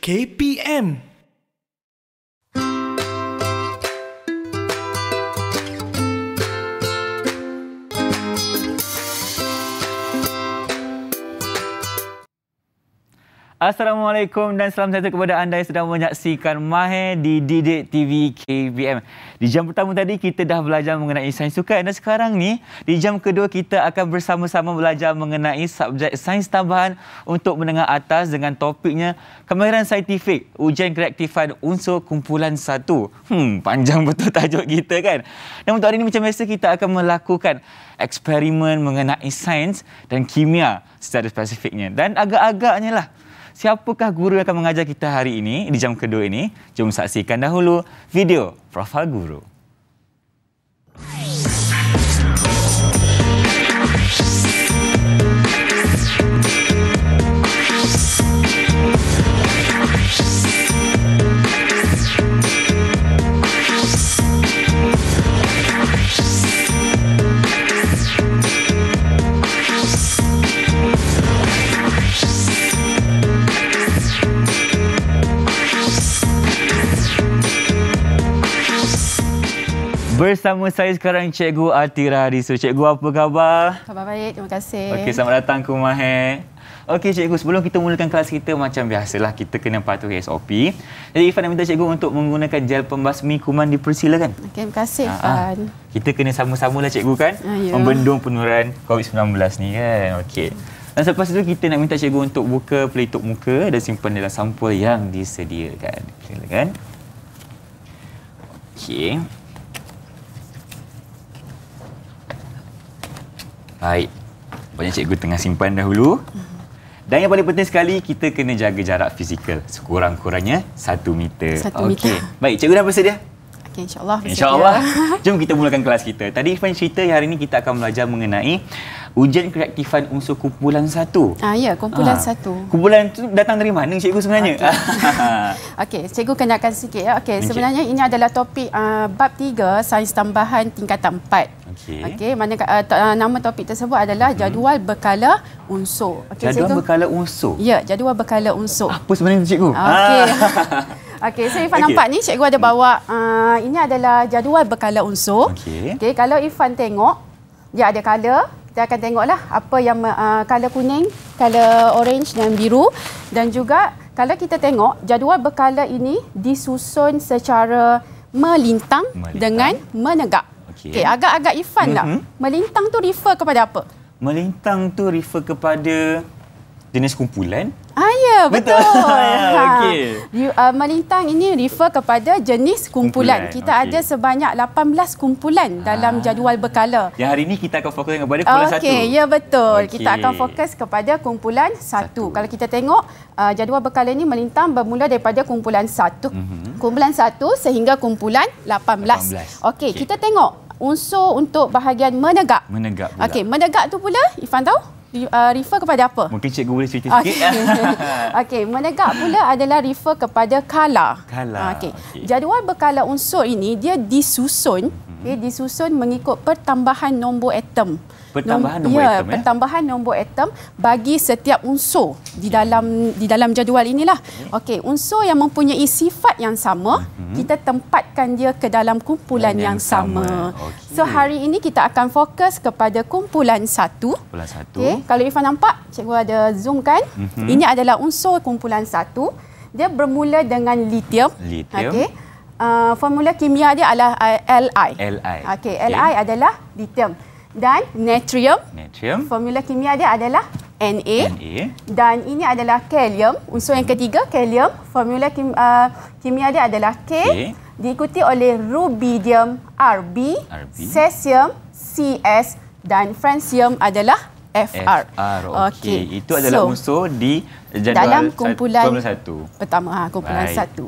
KPM Assalamualaikum dan salam sejahtera kepada anda yang sedang menyaksikan Mahe di Didik TV KBM. Di jam pertama tadi kita dah belajar mengenai sains sukan dan sekarang ni di jam kedua kita akan bersama-sama belajar mengenai subjek sains tambahan untuk menengah atas dengan topiknya kemahiran saintifik ujian kreatifan unsur kumpulan satu. Hmm, panjang betul tajuk kita kan? Dan untuk hari ini macam biasa kita akan melakukan eksperimen mengenai sains dan kimia secara spesifiknya dan agak-agaknya lah siapakah guru yang akan mengajar kita hari ini di jam kedua ini? Jom saksikan dahulu video profil guru. Hey. Bersama saya sekarang Cikgu Atira Risu. Cikgu apa khabar? Khabar baik, terima kasih. Okey, selamat datang ke rumah eh. Okey cikgu, sebelum kita mulakan kelas kita macam biasalah kita kena patuhi SOP. Jadi Ifan nak minta cikgu untuk menggunakan gel pembasmi kuman dipersilakan. Okey, terima kasih ah, ah. Ifan. Kita kena sama lah cikgu kan Ayuh. Ya. membendung penurunan COVID-19 ni kan. Okey. Dan selepas itu kita nak minta cikgu untuk buka pelitup muka dan simpan dalam sampul yang disediakan. Okey kan? Okey. Baik. Banyak cikgu tengah simpan dahulu. Dan yang paling penting sekali, kita kena jaga jarak fizikal. Sekurang-kurangnya satu meter. Satu okay. meter. Baik, cikgu dah bersedia? Okay, InsyaAllah. InsyaAllah. Jom kita mulakan kelas kita. Tadi Ifan cerita hari ini kita akan belajar mengenai ujian kreatifan unsur kumpulan satu. Ah, ya, kumpulan ha. satu. Kumpulan itu datang dari mana cikgu sebenarnya? Okey, okay, cikgu kenalkan sikit. Ya. Okay, Sebenarnya ini adalah topik uh, bab tiga, sains tambahan tingkatan empat. Okey. Okey, uh, to, uh, nama topik tersebut adalah hmm. jadual hmm. berkala unsur. Okay, jadual cikgu. berkala unsur. Ya, jadual berkala unsur. Apa sebenarnya cikgu? Ah. Okey. Ah. Okey, so Ifan okay. nampak ni cikgu ada bawa uh, ini adalah jadual berkala unsur. Okey. Okay, kalau Ifan tengok dia ada kala kita akan tengoklah apa yang kala uh, kuning, kala orange dan biru dan juga kalau kita tengok jadual berkala ini disusun secara melintang, melintang. dengan menegak. Okey. Okey, agak-agak Ifan mm-hmm. lah. Melintang tu refer kepada apa? Melintang tu refer kepada jenis kumpulan. Ah ya, betul. betul. Ya, ha. Okey. Uh, melintang ini refer kepada jenis kumpulan. kumpulan. Kita okay. ada sebanyak 18 kumpulan ha. dalam ah. jadual berkala. Yang hari ini kita akan fokus kepada kumpulan satu. Okey, ya betul. Okay. Kita akan fokus kepada kumpulan satu. Kalau kita tengok uh, jadual berkala ini melintang bermula daripada kumpulan satu. Mm-hmm. Kumpulan satu sehingga kumpulan 18. 18. Okey, okay. kita tengok unsur untuk bahagian menegak. Menegak pula. Okey, menegak tu pula Ifan tahu? Uh, refer kepada apa? Mungkin cikgu boleh cerita okay. Ah. sikit. Okey, menegak pula adalah refer kepada kala. Kala. Ah, okey. Okay. Jadual berkala unsur ini dia disusun, mm-hmm. okay, disusun mengikut pertambahan nombor atom pertambahan nombor ya, atom ya pertambahan nombor atom bagi setiap unsur di dalam di dalam jadual inilah okey unsur yang mempunyai sifat yang sama mm-hmm. kita tempatkan dia ke dalam kumpulan yang, yang sama, sama. Okay. so hari ini kita akan fokus kepada kumpulan satu. kumpulan satu. okey kalau Irfan nampak cikgu ada zoom kan mm-hmm. ini adalah unsur kumpulan satu. dia bermula dengan lithium lithium okey Uh, formula kimia dia adalah ah, Li. Li. Okey, okay. Li adalah lithium dan natrium. natrium. Formula kimia dia adalah Na. Na. Dan ini adalah kalium. Unsur yang ketiga, kalium. Formula kim, uh, kimia dia adalah K. K. Diikuti oleh rubidium Rb. Rb. Cesium Cs. Dan francium adalah Fr. Fr okay. okay. Itu adalah so, unsur di jadual dalam kumpulan sa- satu. pertama. Ha, kumpulan Baik. satu.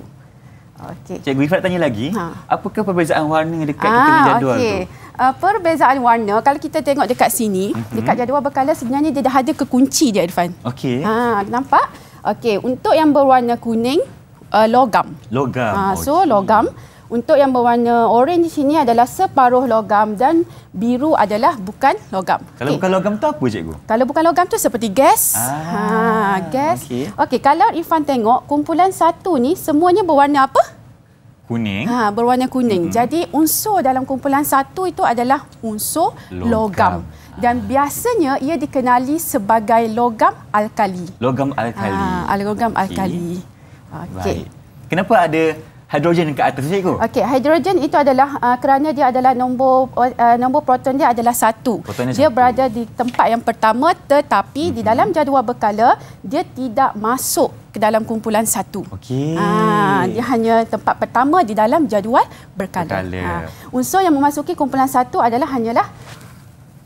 Okay. Cikgu Ifat tanya lagi. Ha. Apakah perbezaan warna dekat ah, kita jadual okay. tu? uh, perbezaan warna kalau kita tengok dekat sini mm-hmm. dekat jadual berkala sebenarnya dia dah ada kekunci dia Irfan. Okey. Ha nampak? Okey, untuk yang berwarna kuning uh, logam. Logam. Ha so okay. logam untuk yang berwarna orange di sini adalah separuh logam dan biru adalah bukan logam. Kalau okay. bukan logam tu apa cikgu? Kalau bukan logam tu seperti gas. Ah, ha, gas. Okey, okay, kalau Irfan tengok kumpulan satu ni semuanya berwarna apa? kuning. Ha, berwarna kuning. Hmm. Jadi unsur dalam kumpulan satu itu adalah unsur logam. logam. Dan biasanya ia dikenali sebagai logam alkali. Logam alkali. Ha, logam alkali. Okey. Okay. Kenapa ada hidrogen dekat atas cikgu? Okey, hidrogen itu adalah uh, kerana dia adalah nombor uh, nombor proton dia adalah satu. Protonnya dia satu. berada di tempat yang pertama tetapi mm-hmm. di dalam jadual berkala dia tidak masuk ke dalam kumpulan satu. Okey. Ha, dia hanya tempat pertama di dalam jadual berkala. Ha, unsur yang memasuki kumpulan satu adalah hanyalah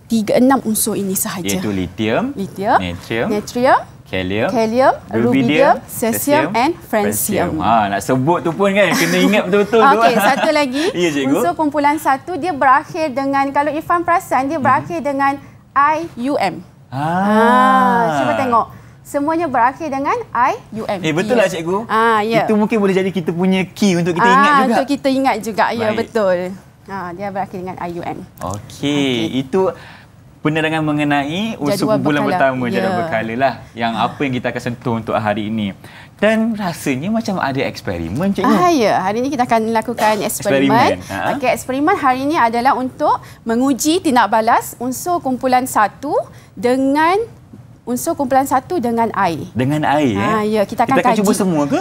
tiga enam unsur ini sahaja. Iaitu lithium, lithium, natrium, natrium kalium, kalium, rubidium, cesium and francium. Ha, nak sebut tu pun kan kena ingat betul-betul okay, tu. Okey, lah. satu lagi. ya, cikgu. Unsur kumpulan satu dia berakhir dengan kalau Irfan perasan dia berakhir hmm. dengan IUM. Ah. ah, cuba tengok semuanya berakhir dengan I IUM. Eh betul lah cikgu. Ha ya. Itu mungkin boleh jadi kita punya key untuk kita ingat ah, juga. untuk kita ingat juga. Ya betul. Ha dia berakhir dengan IUM. Okey, okay. itu penerangan mengenai usul bulan berkala. pertama jadual ya. berkala lah yang apa yang kita akan sentuh untuk hari ini. Dan rasanya macam ada eksperimen cikgu. Ah, ya, hari ini kita akan lakukan eksperimen. Ha? Okey, eksperimen hari ini adalah untuk menguji tindak balas unsur kumpulan satu dengan unsur kumpulan satu dengan air. Dengan air ha, eh? Ya, kita akan, kita cuba semua ke?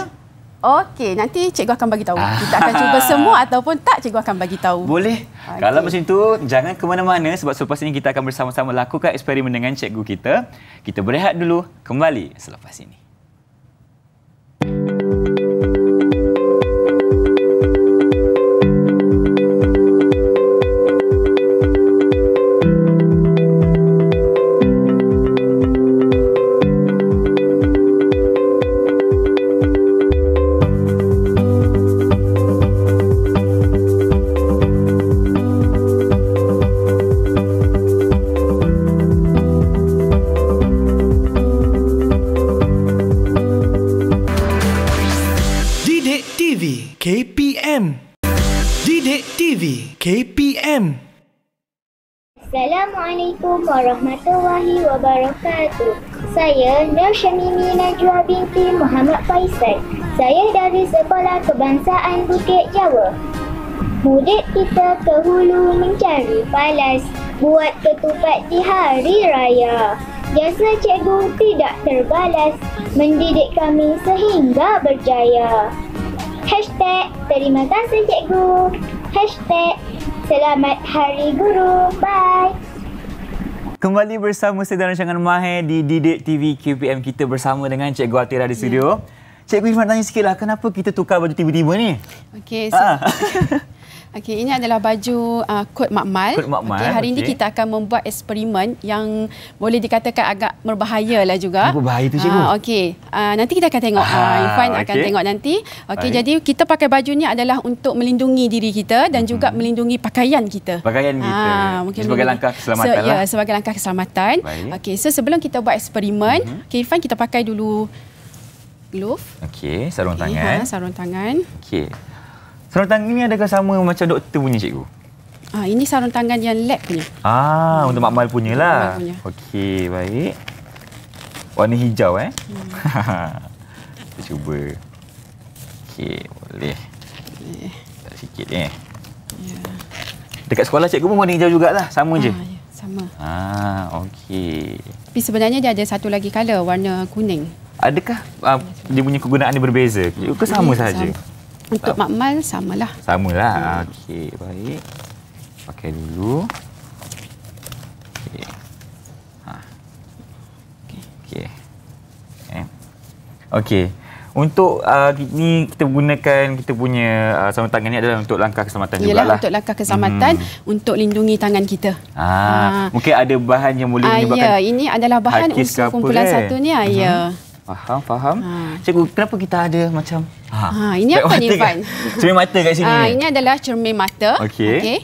Okey, nanti cikgu akan bagi tahu. Ah. Kita akan cuba semua ataupun tak cikgu akan bagi tahu. Boleh. Okay. Kalau macam tu jangan ke mana-mana sebab selepas ini kita akan bersama-sama lakukan eksperimen dengan cikgu kita. Kita berehat dulu kembali selepas ini. KPM. Assalamualaikum warahmatullahi wabarakatuh. Saya Nur Shamimi Najwa binti Muhammad Faisal. Saya dari Sekolah Kebangsaan Bukit Jawa. Mudik kita ke hulu mencari balas buat ketupat di hari raya. Jasa cikgu tidak terbalas mendidik kami sehingga berjaya. Hashtag terima kasih cikgu. Hashtag Selamat Hari Guru. Bye. Kembali bersama saya dalam rancangan Mahir di Didik TV QPM kita bersama dengan Cik Guatira di studio. Yeah. Cikgu Irfan tanya sikitlah kenapa kita tukar baju tiba-tiba ni? Okay, So, ah. Okay, ini adalah baju uh, kod makmal. Kod makmal. Okay, hari okay. ini kita akan membuat eksperimen yang boleh dikatakan agak berbahaya lah juga. Apa bahaya tu cikgu? Uh, ah, Okay, uh, ah, nanti kita akan tengok. Ah, uh, Irfan okay. akan tengok nanti. Okay, jadi kita pakai baju ni adalah untuk melindungi diri kita dan hmm. juga melindungi pakaian kita. Pakaian kita. Uh, mungkin sebagai melindungi. langkah keselamatan so, ya, lah. Ya, sebagai langkah keselamatan. Okay, so sebelum kita buat eksperimen, hmm. okay, Irfan kita pakai dulu glove. Okay, sarung okay, tangan. Ha, sarung tangan. Okay. Sarung tangan ini adakah sama macam doktor punya cikgu? Ah, ini sarung tangan yang lab punya. Ah, hmm. untuk makmal punya lah. Okey, baik. Warna hijau eh. Hmm. Kita cuba. Okey, boleh. Okay. Tak sikit eh. Ya. Dekat sekolah cikgu pun warna hijau jugalah. Sama ah, je. Ya, sama. Ah, okey. Tapi sebenarnya dia ada satu lagi color, warna kuning. Adakah uh, dia punya kegunaan dia berbeza? Ke sama ya, sahaja? Sama. Untuk Sama. makmal samalah. Samalah. Hmm. Okey, baik. Pakai dulu. Okey. Ha. Okey. Okey. Eh. Okey. Untuk uh, ni kita gunakan kita punya uh, sarung tangan ni adalah untuk langkah keselamatan Yalah, jugalah. untuk langkah keselamatan hmm. untuk lindungi tangan kita. Ah, ha. mungkin ada bahan yang boleh ah, menyebabkan. Ah, ya, ini adalah bahan untuk kumpulan eh. satu ni. Ah, uh-huh. ya. Hmm. Faham, faham. Ha. Cikgu, kenapa kita ada macam... Ha. Ha, ini apa ni, Van? Cermin mata kat sini. Ha, ini adalah cermin mata. Okey. Okay.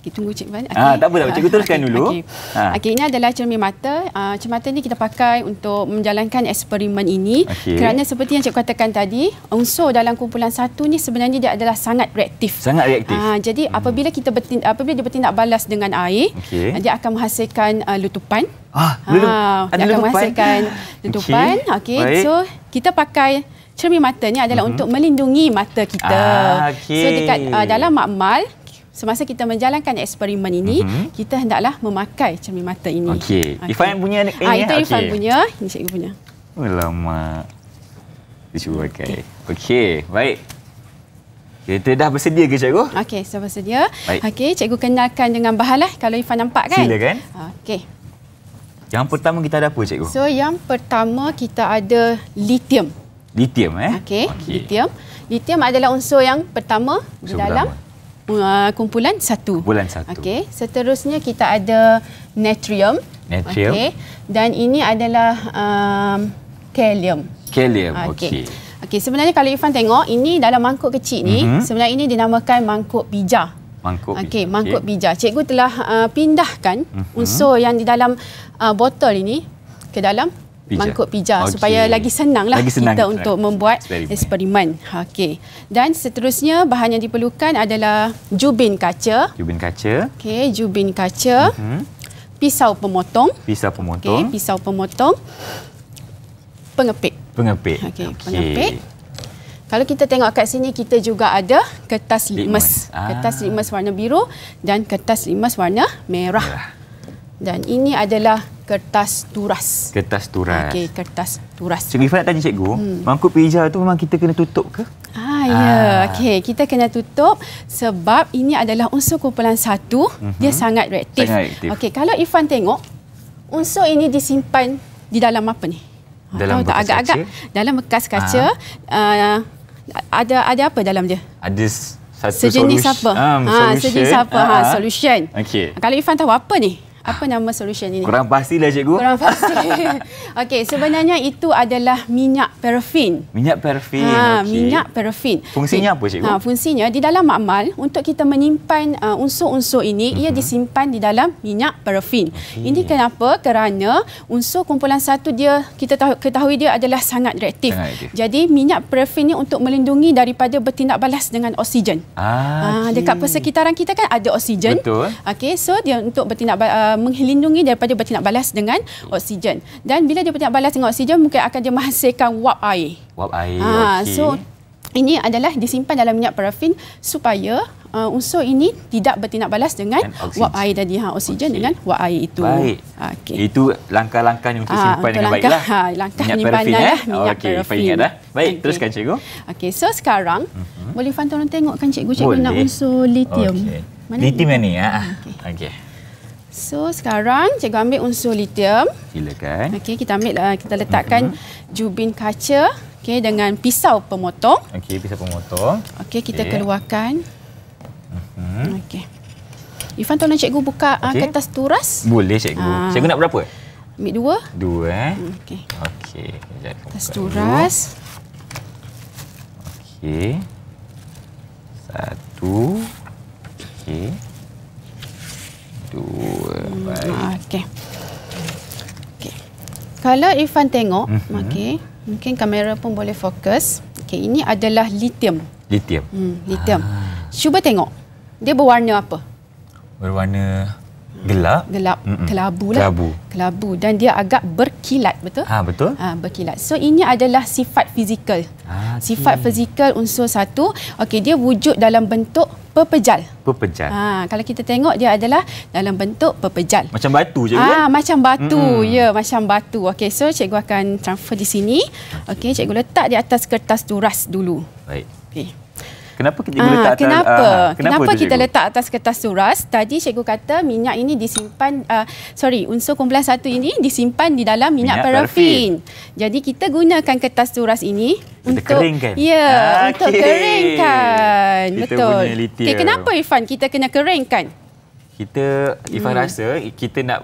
Kita tunggu Cik Van. Okay. Ha, tak apa, tak apa. Cikgu teruskan okay. dulu. Okey, ha. okay, ini adalah cermin mata. Uh, cermin mata ni kita pakai untuk menjalankan eksperimen ini. Okay. Kerana seperti yang Cikgu katakan tadi, unsur dalam kumpulan satu ni sebenarnya dia adalah sangat reaktif. Sangat reaktif. Uh, jadi, hmm. apabila kita bertindak, apabila dia bertindak balas dengan air, okay. dia akan menghasilkan uh, letupan. Ah, Ha, ada lupa masukkan tutupan. Okey. Okay. So, kita pakai cermin mata ni adalah mm -hmm. untuk melindungi mata kita. Ah, okay. So, dekat uh, dalam makmal Semasa kita menjalankan eksperimen ini, mm -hmm. kita hendaklah memakai cermin mata ini. Okey. Okay. Ifan punya ni. Ah, eh, itu Ifan punya. Ini cikgu punya. Lama, Dia cuba pakai. Okey. Okay. Baik. Kita dah bersedia ke cikgu? Okey. So bersedia. Okey. Cikgu kenalkan dengan bahan lah kalau Ifan nampak kan? Silakan. Okey. Yang pertama kita ada apa cikgu? So yang pertama kita ada lithium. Lithium eh? Okey, okay. lithium. Lithium adalah unsur yang pertama unsur di dalam pertama. Uh, kumpulan satu. Kumpulan satu. Okey, seterusnya kita ada natrium. Natrium. Okey. Dan ini adalah um, kalium. Kalium. Okey. Okey, okay, sebenarnya kalau Ifan tengok ini dalam mangkuk kecil ni, mm-hmm. sebenarnya ini dinamakan mangkuk bijah mangkuk okay, bijak. mangkuk okay. bijak. Cikgu telah uh, pindahkan uh-huh. unsur yang di dalam uh, botol ini ke dalam pijak. mangkuk pijar okay. supaya lagi senang lagi kita kan? untuk membuat eksperimen. eksperimen. Okey. Dan seterusnya bahan yang diperlukan adalah jubin kaca. Jubin kaca. Okey, jubin kaca. Uh-huh. Pisau pemotong. Pisau pemotong. Okey, pisau pemotong. Pengepit. Pengepit. Okey, okay. pengepit. Kalau kita tengok kat sini kita juga ada kertas limas. Ah. Kertas limas warna biru dan kertas limas warna merah. Dan ini adalah kertas turas. Kertas turas. Okey, kertas turas. Cikgu Ifan nak tanya cikgu, hmm. mangkuk pizza tu memang kita kena tutup ke? Ah, ya. ah. ya. Okey, kita kena tutup sebab ini adalah unsur kumpulan satu. Uh-huh. Dia sangat reaktif. reaktif. Okey, kalau Ifan tengok, unsur ini disimpan di dalam apa ni? Dalam oh, bekas tak, agak-agak kaca. dalam bekas kaca ah. uh, ada ada apa dalam dia? Ada satu sejenis solusi. apa? Um, ha, solution. sejenis apa? uh Ha, solution. Okay. Kalau Ifan tahu apa ni? apa nama solution ini? Kurang pasti lah cikgu. Kurang pasti. Okey, sebenarnya itu adalah minyak parafin. Minyak parafin. Ha, okay. minyak parafin. Fungsinya apa cikgu? Ha, fungsinya di dalam makmal untuk kita menyimpan uh, unsur-unsur ini uh-huh. ia mhm. disimpan di dalam minyak parafin. Okay. Ini kenapa? Kerana unsur kumpulan satu dia kita tahu ketahui dia adalah sangat reaktif. Sangat reaktif. Jadi minyak parafin ini untuk melindungi daripada bertindak balas dengan oksigen. Ah, ah okay. ha, dekat persekitaran kita kan ada oksigen. Betul. Okey, so dia untuk bertindak uh, Uh, menghilindungi daripada bertindak balas dengan oksigen. Dan bila dia bertindak balas dengan oksigen, mungkin akan dia menghasilkan wap air. Wap air, ha, ah, okay. So, ini adalah disimpan dalam minyak parafin supaya uh, unsur ini tidak bertindak balas dengan wap air tadi. Ha, oksigen okay. dengan wap air itu. Baik. Ah, okay. Itu langkah-langkah untuk ha, ah, simpan dengan langkah, baiklah. Ha, langkah minyak parafin. Eh? Lah, minyak okay, parafin. Ingat dah. Eh? Baik, okay. teruskan cikgu. Okay, so sekarang, mm-hmm. boleh Fanta orang tengokkan cikgu? Cikgu boleh. nak unsur lithium. Okay. lithium ni? ni ya? Okay. okay. So sekarang cikgu ambil unsur lithium. Silakan. Okey, kita ambil uh, kita letakkan mm-hmm. jubin kaca okey dengan pisau pemotong. Okey, pisau pemotong. Okey, kita okay. keluarkan. Mhm. Okey. Ifan tolong cikgu buka okay. uh, kertas turas. Boleh cikgu. Uh, cikgu nak berapa? Ambil dua. Dua eh. Hmm, okey. Okey. Kertas turas. Okey. Satu. kalau Irfan tengok, mm-hmm. okay, mungkin kamera pun boleh fokus. Okay, ini adalah lithium. Lithium. Hmm, lithium. Ah. Cuba tengok. Dia berwarna apa? Berwarna gelap gelap Mm-mm. kelabu lah kelabu. kelabu dan dia agak berkilat betul ha betul ha berkilat so ini adalah sifat fizikal ha, sifat fizikal unsur satu okey dia wujud dalam bentuk pepejal pepejal ha kalau kita tengok dia adalah dalam bentuk pepejal macam batu je ha, kan macam batu Mm-mm. ya macam batu okey so cikgu akan transfer di sini okey okay, cikgu letak di atas kertas duras dulu baik okey Kenapa kita ha, letak kenapa? Atas, ah, ha, kenapa? Kenapa kita cikgu? letak atas kertas suras? Tadi cikgu kata minyak ini disimpan uh, sorry, unsur kumpulan satu ini disimpan di dalam minyak, minyak parafin. Jadi kita gunakan kertas suras ini kita untuk keringkan. Ya, okay. untuk keringkan. Kita Betul. okay, kenapa Ifan kita kena keringkan? Kita Ifan hmm. rasa kita nak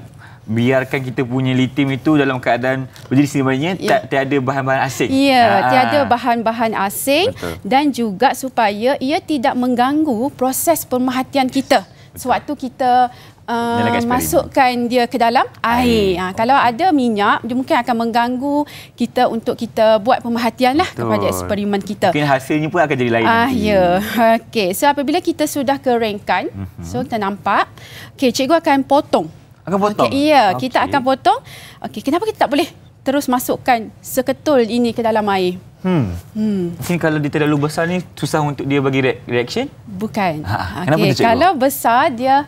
biarkan kita punya litim itu dalam keadaan berjadi sebenarnya ya. tak tiada bahan-bahan asing. Ya, Aa. Ah. tiada bahan-bahan asing Betul. dan juga supaya ia tidak mengganggu proses pemerhatian kita Betul. sewaktu kita Uh, masukkan dia ke dalam air. air. Ha, ah, okay. Kalau ada minyak, dia mungkin akan mengganggu kita untuk kita buat pemerhatian lah kepada eksperimen kita. Mungkin hasilnya pun akan jadi lain. Uh, ya. Okay. So, apabila kita sudah keringkan, mm -hmm. so kita nampak. Okay, cikgu akan potong. Akan potong. Okay, ya, okay. kita akan potong. Okay, kenapa kita tak boleh terus masukkan seketul ini ke dalam air? Hmm. Hmm. kalau dia terlalu besar ni susah untuk dia bagi re reaction? Bukan. Ha, ha. kenapa okay. tu, Kalau besar dia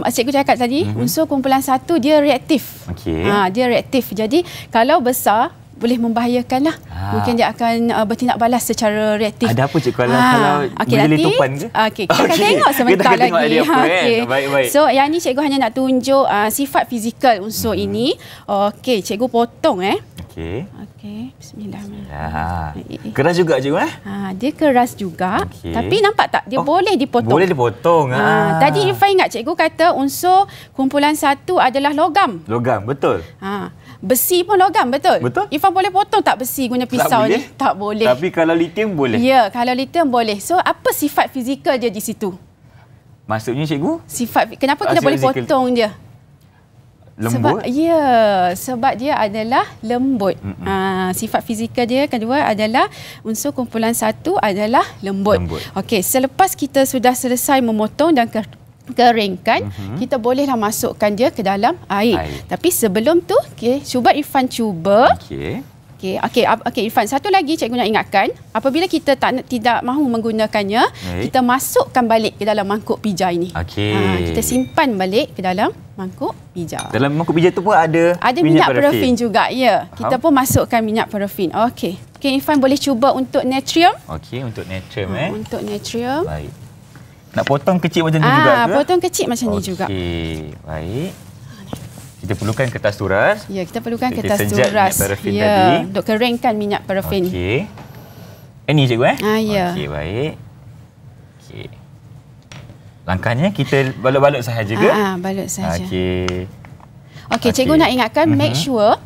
ah, Cikgu cakap tadi, mm -hmm. unsur kumpulan satu dia reaktif. Okay. Ha, dia reaktif. Jadi kalau besar, boleh membahayakanlah. Ha. Ah. Mungkin dia akan uh, bertindak balas secara reaktif. Ada apa cikgu ah, kalau ha. kalau okay, tumpuan ke? Ah, okey, kita okay. akan tengok sebentar kita lagi. Tengok ha. okay. kan? baik, baik. So, yang ni cikgu hanya nak tunjuk uh, sifat fizikal unsur hmm. ini. Okey, cikgu potong eh. Okey. Okey, bismillahirrahmanirrahim. Ya. Eh, eh, eh. Keras juga cikgu eh? Ha, dia keras juga. Okay. Tapi nampak tak dia oh, boleh dipotong. Boleh dipotong. Ha. ha. Tadi Irfan ingat cikgu kata unsur kumpulan satu adalah logam. Logam, betul. Ha. Besi pun logam betul? Betul. Ifan boleh potong tak besi guna pisau tak ni? Boleh. Tak boleh. Tapi kalau lithium boleh. Ya, kalau lithium boleh. So apa sifat fizikal dia di situ? Maksudnya cikgu? Sifat kenapa kita boleh fizikal. potong dia? Lembut? Sebab, ya, sebab dia adalah lembut. Ha, sifat fizikal dia kedua adalah unsur kumpulan satu adalah lembut. lembut. Okey, selepas kita sudah selesai memotong dan keringkan uh-huh. Mhm. kita bolehlah masukkan dia ke dalam air. air. Tapi sebelum tu okay, cuba Irfan cuba. Okay, Okey okey okey Irfan satu lagi cikgu nak ingatkan apabila kita tak tidak mahu menggunakannya Baik. kita masukkan balik ke dalam mangkuk pijar ini. Okey. Ha, kita simpan balik ke dalam mangkuk pijar. Dalam mangkuk pijar tu pun ada ada minyak, minyak parafin juga. Ya. Kita pun masukkan minyak parafin. Okey. Okey Irfan boleh cuba untuk natrium. Okey untuk natrium ha, eh. Untuk natrium. Baik. Nak potong kecil macam ni ah, juga ke? Potong kecil macam okay. ni juga. Okey, baik. Kita perlukan kertas turas. Ya, kita perlukan kita kertas turas. Minyak parafin ya, tadi. untuk keringkan minyak parafin. Okey. Ini eh, cikgu eh? Ah, ya. Okey, baik. Okey. Langkahnya kita balut-balut sahaja ke? Ah, ah balut sahaja. Okey. Okey, okay. cikgu nak ingatkan, uh-huh. make mhm. sure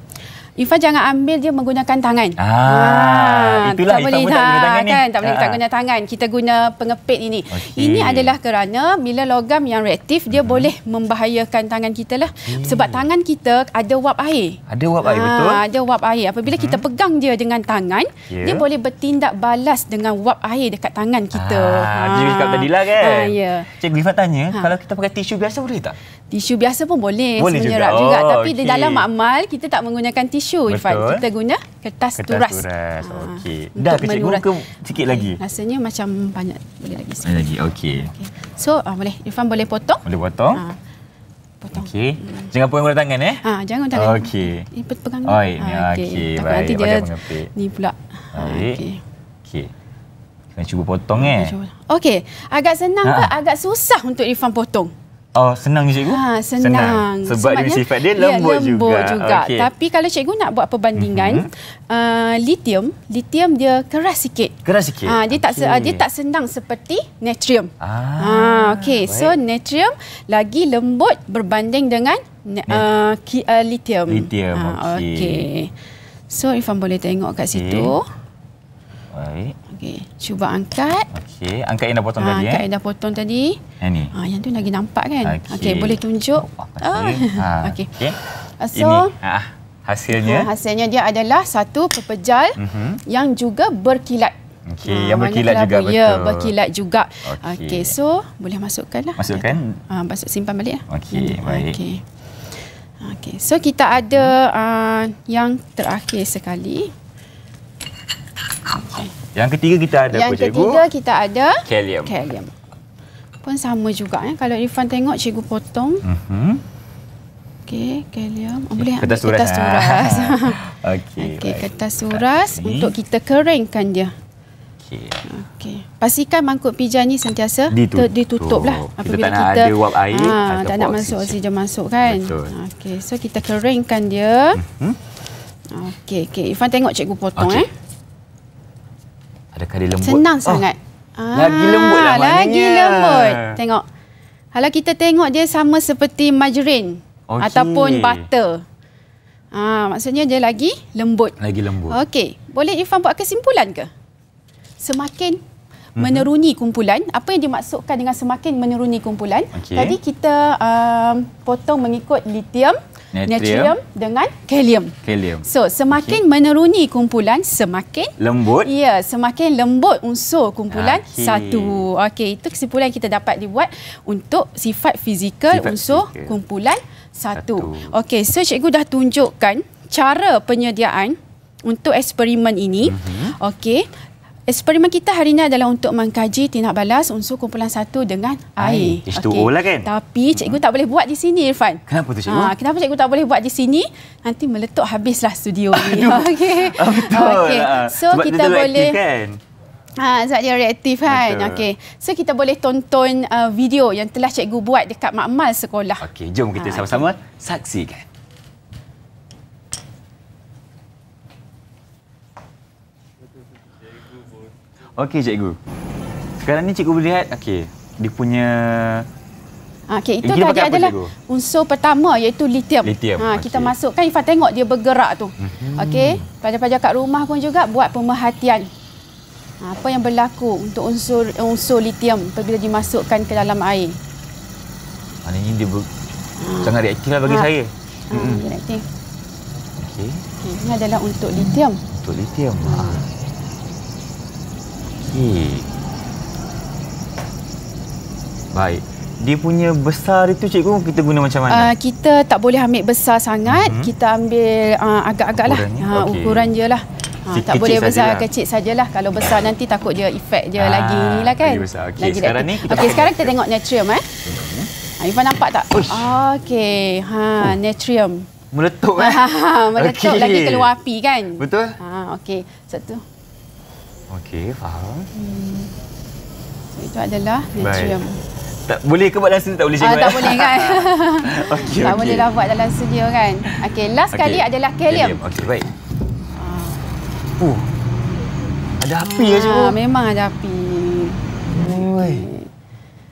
Ifa jangan ambil dia menggunakan tangan. Ah, ah itulah tak kan? boleh tak guna tangan kan, ni. Tak boleh ah. tak ah. guna tangan. Kita guna pengepit ini. Okay. Ini adalah kerana bila logam yang reaktif dia hmm. boleh membahayakan tangan kita lah. Hmm. Sebab tangan kita ada wap air. Ada wap air ah, betul. Ada wap air. Apabila hmm. kita pegang dia dengan tangan, yeah. dia boleh bertindak balas dengan wap air dekat tangan kita. Ah, ha. Ah. Jadi cakap tadilah kan. Ah, ya. Yeah. Cikgu Ifa tanya, ha. kalau kita pakai tisu biasa boleh tak? tisu biasa pun boleh, boleh menyerap juga. juga. Oh, Tapi okay. di dalam makmal kita tak menggunakan tisu. Infan. Kita guna kertas, kertas turas. turas. Ha. Okey. Dah kecil guna ke sikit lagi? Eh, rasanya macam banyak boleh lagi. Banyak lagi. Okey. Okay. So uh, boleh. Irfan boleh potong. Boleh potong. Ha. Potong. Okey. Hmm. Jangan pegang guna tangan eh. Ha, jangan guna tangan. Okey. Ini eh, pegang. Oh, ini. Ha, okey. Okay. Baik. Nanti dia ni pula. Okey, Okey. Kita cuba potong eh. Okey. Agak senang ha. ke agak susah untuk Irfan potong? Oh, senang je cikgu? Ha, senang. senang. Sebab, dia sifat dia lembut, ya, lembut juga. juga. Okay. Tapi kalau cikgu nak buat perbandingan, mm-hmm. uh, lithium, lithium dia keras sikit. Keras sikit? Uh, dia, okay. tak, uh, dia tak senang seperti natrium. Ah, uh, ah, okay. Baik. So, natrium lagi lembut berbanding dengan uh, lithium. Lithium, uh, okay. okay. So, Irfan boleh tengok kat situ. Okay. Baik. Okey, cuba angkat. Okey, angkat yang dah potong ha, tadi angkat eh. yang dah potong tadi. Yang ni. Ha, yang tu lagi nampak kan? Okey, okay, boleh tunjuk. Oh, ah, okey. Ha. Okey. Okay. So, ini ha, hasilnya. Ha, hasilnya dia adalah satu pepejal uh-huh. yang juga berkilat. Okey, ha, yang berkilat juga ya, betul. Ya, berkilat juga. Okey, okay, so boleh masukkanlah. Masukkan. Ha, masuk simpan baliklah. Okey, hmm, baik. Okey. Okey, so kita ada hmm. uh, yang terakhir sekali. Okay. Yang ketiga kita ada yang apa, cikgu? ketiga kita ada... Kalium. Kalium. Pun sama juga. Eh. Kalau Irfan tengok, cikgu potong. Mm-hmm. Okey, kalium. Oh, boleh kertas suras. Kertas suras. Okey, okay, kertas suras okay. untuk kita keringkan dia. Okey. Okay. Pastikan mangkuk pijan ni sentiasa ditutup. ditutup lah. Apabila ah, tak kita, nak ada wap air. Ha, tak nak masuk oksigen masuk kan. Betul. Okey, so kita keringkan dia. Mm-hmm. Okey, okay. Irfan tengok cikgu potong okay. eh. Adakah dia lembut? Senang oh. sangat. Ah, lagi lembut lah ah, maknanya. Lagi lembut. Tengok. Kalau kita tengok dia sama seperti margarin. Okay. Ataupun butter. Ah, maksudnya dia lagi lembut. Lagi lembut. Okey. Boleh Irfan buat kesimpulan ke? Semakin mhm. menuruni kumpulan apa yang dimaksudkan dengan semakin menuruni kumpulan okay. tadi kita um, potong mengikut litium natrium, natrium dengan kalium. Kalium. So, semakin okay. meneruni kumpulan semakin lembut. Ya, yeah, semakin lembut unsur kumpulan okay. satu. Okey, itu kesimpulan kita dapat dibuat untuk sifat fizikal sifat unsur fizikal. kumpulan satu. satu. Okey, so cikgu dah tunjukkan cara penyediaan untuk eksperimen ini. Mm-hmm. Okey. Eksperimen kita hari ini adalah untuk mengkaji tindak balas unsur kumpulan satu dengan air. h itu o okay. lah kan? Tapi hmm. cikgu tak boleh buat di sini Irfan. Kenapa tu cikgu? Ha, kenapa cikgu tak boleh buat di sini? Nanti meletup habislah studio ni. Okay, ah, Betul. Okay. Ah, so Sebab kita boleh kan? Ha, sebab dia reaktif kan. Okay. So kita boleh tonton uh, video yang telah cikgu buat dekat makmal sekolah. Okey, jom kita sama-sama ha, okay. saksikan. Okey cikgu. Sekarang ni cikgu boleh lihat okey dia punya ah, Okey, itu dia tadi adalah cikgu? unsur pertama iaitu lithium. lithium. Ha, kita okay. masukkan, Ifah tengok dia bergerak tu. hmm Okey, pelajar-pelajar kat rumah pun juga buat pemerhatian. Ha, apa yang berlaku untuk unsur unsur lithium apabila dimasukkan ke dalam air. Maknanya dia ber... ha. sangat reaktif lah bagi ha. saya. Ha, hmm reaktif. Okey. Okay, ini adalah untuk lithium. Untuk lithium. Ha. Baik. Dia punya besar itu cikgu kita guna macam mana? Uh, kita tak boleh ambil besar sangat. Mm-hmm. Kita ambil ah, agak-agak lah. Ukuran, uh, ah, okay. ukuran je lah. Uh, tak boleh besar sajalah. kecil sajalah. Kalau besar nanti takut dia efek je ah, lagi ni lah kan. Okay, lagi sekarang ni kita okay, sekarang kita tengok natrium eh. Mm-hmm. Ha, nampak tak? Oh, Okey. Ha, oh. natrium. Meletup eh. Meletup okay. lagi keluar api kan. Betul. Ha, Okey. Satu. Okey, faham. Hmm. So, itu adalah dia Tak boleh ke buat dalam studio tak boleh cium? Ah, tak boleh kan? okay, tak okay. boleh lah buat dalam studio kan? Okey, last okay. kali adalah kalium. Okey, baik. Uh. Uh. Ada api ke ya, cium? Ah, memang ada api. Okey,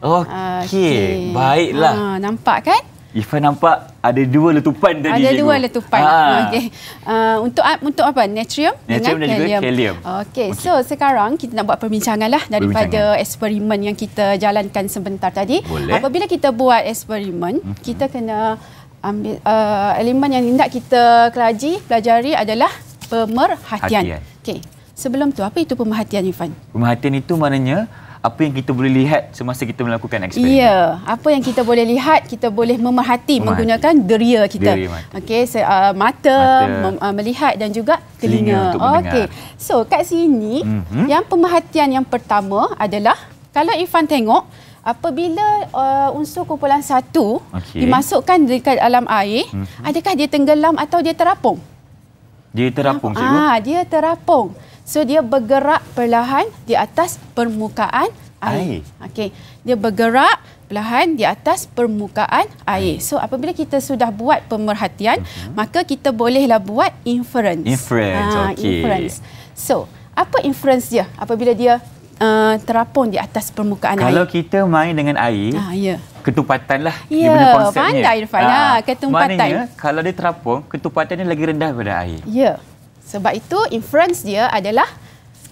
okay. okay. baiklah. Ha, nampak kan? Ifan nampak ada dua letupan tadi. Ada dua cikgu. letupan. Ha. Okey. Uh, untuk untuk apa? Natrium, Natrium dengan kalium. kalium. Okey. Okay. So sekarang kita nak buat perbincangan lah daripada perbincangan. eksperimen yang kita jalankan sebentar tadi. Boleh. Apabila kita buat eksperimen, mm-hmm. kita kena ambil uh, elemen yang hendak kita kelaji, pelajari adalah pemerhatian. Okay, Sebelum tu apa itu pemerhatian Ifan? Pemerhatian itu maknanya apa yang kita boleh lihat semasa kita melakukan eksperimen. Ya, yeah. apa yang kita boleh lihat, kita boleh memerhati, memerhati. menggunakan deria kita. okay? so, uh, mata, mata. Mem, uh, melihat dan juga telinga. Okay, So, kat sini mm-hmm. yang pemerhatian yang pertama adalah kalau Ifan tengok apabila uh, unsur kumpulan satu okay. dimasukkan dekat dalam air, mm-hmm. adakah dia tenggelam atau dia terapung? Dia terapung, cikgu. Ah, dia terapung. So dia bergerak perlahan di atas permukaan air. air. Okey. Dia bergerak perlahan di atas permukaan air. air. So apabila kita sudah buat pemerhatian, uh-huh. maka kita bolehlah buat inference. Inference. Ha, ah, okay. inference. So, apa inference dia apabila dia Uh, terapung di atas permukaan Kalau air. Kalau kita main dengan air, ha, ya. ketupatan lah. Ya, pandai Irfan. Ha, ha, ketupatan. Maknanya, kalau dia terapung, ketupatan dia lagi rendah daripada air. Ya. Sebab itu inference dia adalah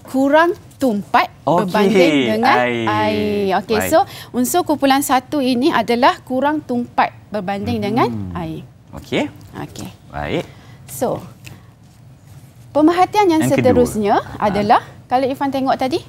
kurang tumpat okay. berbanding dengan air. air. Okey, so unsur kumpulan satu ini adalah kurang tumpat berbanding hmm. dengan air. Okey. Okey. Baik. So, pemerhatian yang, yang seterusnya kedua. Ah. adalah ha. kalau Irfan tengok tadi,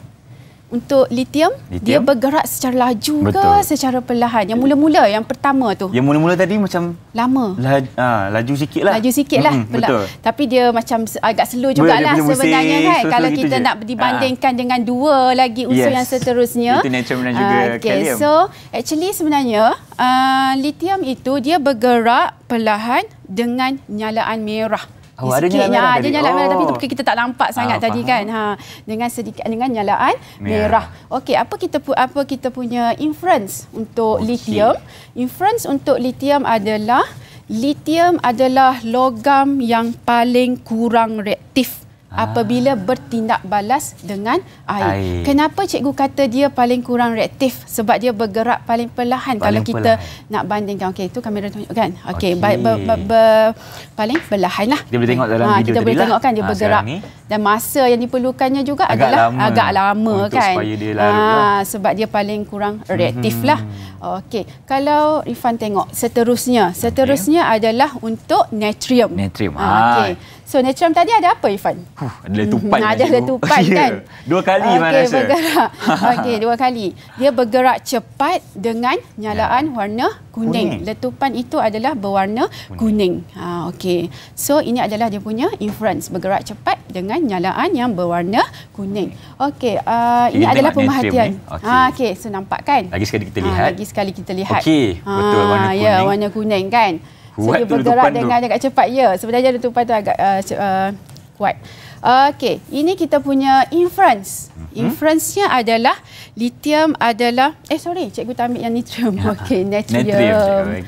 untuk lithium, lithium dia bergerak secara laju Betul. ke secara perlahan yang mula-mula yang pertama tu yang mula-mula tadi macam lama laju, ha, laju sikit lah laju sikit lah mm-hmm. Betul. tapi dia macam agak slow lah sebenarnya musim, kan kalau kita je. nak dibandingkan ha. dengan dua lagi unsur yes. yang seterusnya lithium dan juga ah, okay. kalium so actually sebenarnya uh, lithium itu dia bergerak perlahan dengan nyalaan merah Oh, ada sikit nyala merah. Ada nyala merah tapi oh. kita tak nampak sangat ah, tadi kan. Ha, dengan sedikit dengan nyalaan merah. Ya. merah. Okey, apa kita apa kita punya inference untuk lithium? Inference untuk lithium adalah lithium adalah logam yang paling kurang reaktif Ah. apabila bertindak balas dengan air. air. Kenapa cikgu kata dia paling kurang reaktif? Sebab dia bergerak paling perlahan paling kalau kita nak bandingkan. Okey, itu kamera tunjukkan. Okey, okay. ba- ba- ba- paling perlahan lah. Kita boleh tengok dalam ha, video Kita boleh lah. tengok kan dia ha, bergerak. Dan masa yang diperlukannya juga agak adalah lama agak lama untuk kan. Supaya dia lalu. Lah. Ha, sebab dia paling kurang reaktif lah. Hmm. Okey, kalau Rifan tengok seterusnya. Seterusnya okay. adalah untuk natrium. Natrium. Ha, Okey. So Natrium tadi ada apa Irfan? Huh, ha, ada letupan. Hmm, ada letupan yeah. Kan? Dua kali okay, mana rasa. Bergerak. Okey, dua kali. Dia bergerak cepat dengan nyalaan yeah. warna kuning. kuning. Letupan itu adalah berwarna kuning. kuning. Ha, okey. So ini adalah dia punya inference bergerak cepat dengan nyalaan yang berwarna kuning. Okey, uh, okay, ini adalah pemerhatian. Okay. Ha ah, okey, so nampak kan? Lagi sekali kita ah, lihat. Ha, lagi sekali kita lihat. Okey, betul ah, warna ya, kuning. Ya, warna kuning kan? kuat saya bergerak dengannya agak cepat ya sebenarnya letupan tu agak uh, uh, kuat uh, Okey, ini kita punya inference. Hmm? Inference-nya adalah lithium adalah eh sorry, cikgu tak ambil yang natrium. Okey, natrium. Okey.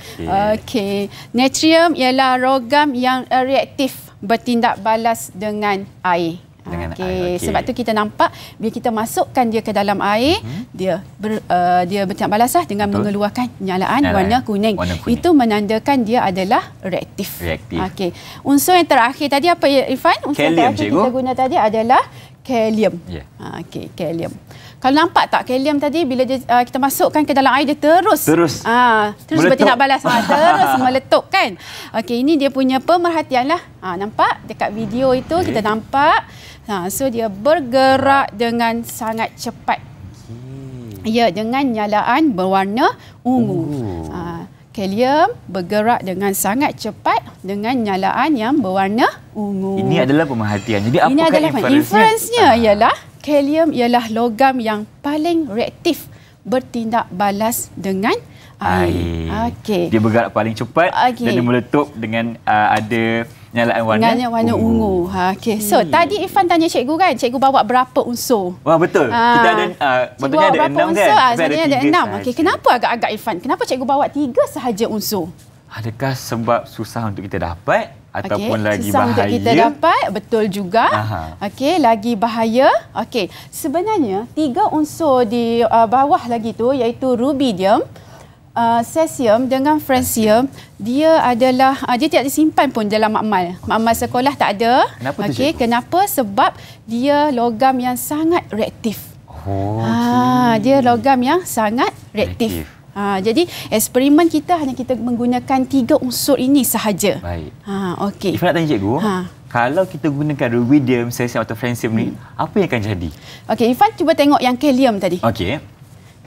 Okay. Natrium ialah logam yang reaktif bertindak balas dengan air dengan okay. air. Okay. Sebab tu kita nampak bila kita masukkan dia ke dalam air, hmm. dia ber, uh, dia bertindak balasah dengan Betul. mengeluarkan nyalaan warna kuning. warna kuning. Itu menandakan dia adalah reaktif. reaktif. Okey. Unsur yang terakhir tadi apa ya, Irfan? Unsur kalium, terakhir cikgu. kita guna tadi adalah kalium. Yeah. Ha, okey, kalium. Kalau nampak tak kalium tadi bila dia, uh, kita masukkan ke dalam air dia terus terus ah uh, terus bertindak balas ha, terus meletup kan. Okey, ini dia punya pemerhatianlah. Ah uh, nampak dekat video itu okay. kita ya. nampak Ha, so dia bergerak dengan sangat cepat. Ya, dengan nyalaan berwarna ungu. Ha, kalium bergerak dengan sangat cepat dengan nyalaan yang berwarna ungu. Ini adalah pemerhatian. Jadi apa adalah inference-nya ah. ialah kalium ialah logam yang paling reaktif bertindak balas dengan air. air. Okey. Dia bergerak paling cepat okay. dan dia meletup dengan uh, ada nyalaan eh? warna Nganya warna ungu. ungu. Ha, okay. So, hmm. tadi Ifan tanya cikgu kan, cikgu bawa berapa unsur? Wah, betul. Ha. Kita ada, uh, ah, betulnya ada enam unsur, kan? Ah, sebenarnya ada, enam. Okay. Kenapa agak-agak Ifan? Kenapa cikgu bawa tiga sahaja unsur? Adakah sebab susah untuk kita dapat? Ataupun okay. lagi susah bahaya? Susah untuk kita dapat, betul juga. Okey, lagi bahaya. Okey, sebenarnya tiga unsur di uh, bawah lagi tu, iaitu rubidium, uh, cesium dengan francium dia adalah uh, dia tidak disimpan pun dalam makmal. Makmal sekolah tak ada. Kenapa okay, tu, kenapa? Sebab dia logam yang sangat reaktif. Oh, ha, ah, okay. dia logam yang sangat reaktif. reaktif. Ha, jadi eksperimen kita hanya kita menggunakan tiga unsur ini sahaja. Baik. Ha, okey. Ifa nak tanya cikgu. Ha. Kalau kita gunakan rubidium, cesium atau francium hmm. ni, apa yang akan jadi? Okey, Ifan cuba tengok yang kalium tadi. Okey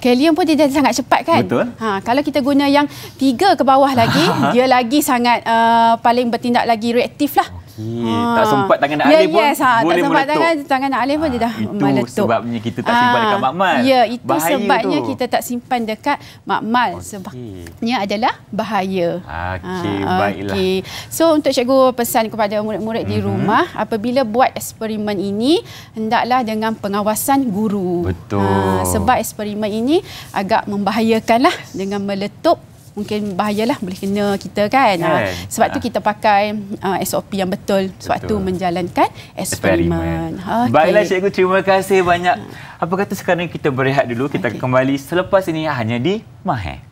kalium pun dia sangat cepat kan betul ha, kalau kita guna yang tiga ke bawah lagi dia lagi sangat uh, paling bertindak lagi reaktif lah Okay. Ha. Ah. Tak sempat tangan Nak Alif yeah, pun yes, ha. Tak sempat meletup. tangan tangan Nak Alif pun dia dah ah, itu meletup. Itu sebabnya kita tak simpan ha. dekat makmal. Ya, itu bahaya sebabnya itu. kita tak simpan dekat makmal. Okay. Sebabnya adalah bahaya. Okey, ha. baiklah. Okay. So, untuk cikgu pesan kepada murid-murid mm-hmm. di mhm. rumah, apabila buat eksperimen ini, hendaklah dengan pengawasan guru. Betul. Ha. Sebab eksperimen ini agak membahayakanlah dengan meletup mungkin bahayalah boleh kena kita kan. Yeah. Ha. Kan? Sebab ha. tu ah. kita pakai uh, ah, SOP yang betul. Sebab betul. tu menjalankan eksperimen. Okay. Baiklah cikgu terima kasih banyak. Ah. Apa kata sekarang kita berehat dulu. Kita okay. kembali selepas ini hanya di Mahir.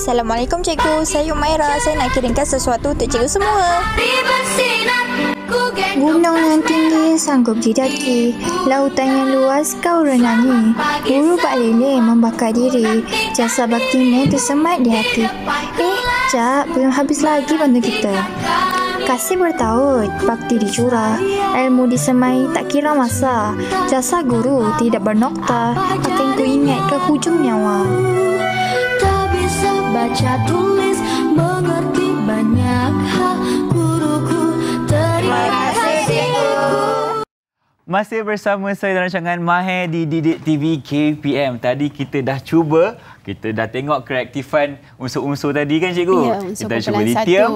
Assalamualaikum cikgu. Saya Umaira. Saya nak kirimkan sesuatu untuk cikgu semua. Gunung yang tinggi sanggup didaki. Lautan yang luas kau renangi. Guru Pak Lele membakar diri. Jasa baktimu tersemat di hati. Eh, jap. Belum habis lagi bantu kita. Kasih bertaut, bakti dicura, ilmu disemai tak kira masa, jasa guru tidak bernokta, akan ku ingat ke hujung nyawa baca tulis mengerti banyak hal guruku terima kasih masih bersama saya dalam rancangan Mahe di Didik TV KPM. Tadi kita dah cuba, kita dah tengok kreatifan unsur-unsur tadi kan cikgu? Ya, unsur kita cuba lithium,